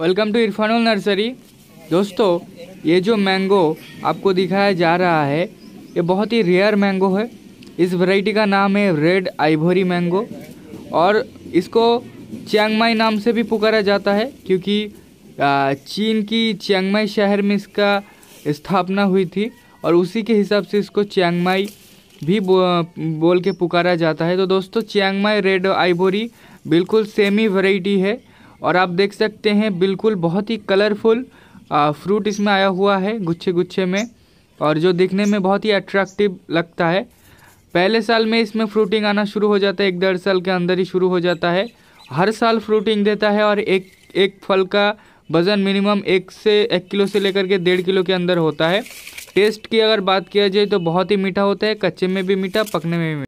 welcome to Irfan nursery दोस्तों ये जो मैंगो आपको दिखाया जा रहा है ये बहुत ही रेयर मैंगो है इस वैरायटी का नाम है रेड आइवोरी मैंगो और इसको चियांगमाई नाम से भी पुकारा जाता है क्योंकि चीन की चियांगमाई शहर में इसका स्थापना हुई थी और उसी के हिसाब से इसको चियांगमाई भी बो, बोल के पुकारा जाता है तो दोस्तों चियांगमाई रेड आइवोरी बिल्कुल सेम ही वैरायटी है और आप देख सकते हैं बिल्कुल बहुत ही कलरफुल फ्रूट इसमें आया हुआ है गुच्छे गुच्छे में और जो दिखने में बहुत ही अट्रैक्टिव लगता है पहले साल में इसमें फ्रूटिंग आना शुरू हो जाता है एक डेढ़ साल के अंदर ही शुरू हो जाता है हर साल फ्रूटिंग देता है और एक एक फल का वज़न मिनिमम एक से एक किलो से लेकर के डेढ़ किलो के अंदर होता है टेस्ट की अगर बात किया जाए तो बहुत ही मीठा होता है कच्चे में भी मीठा पकने में भी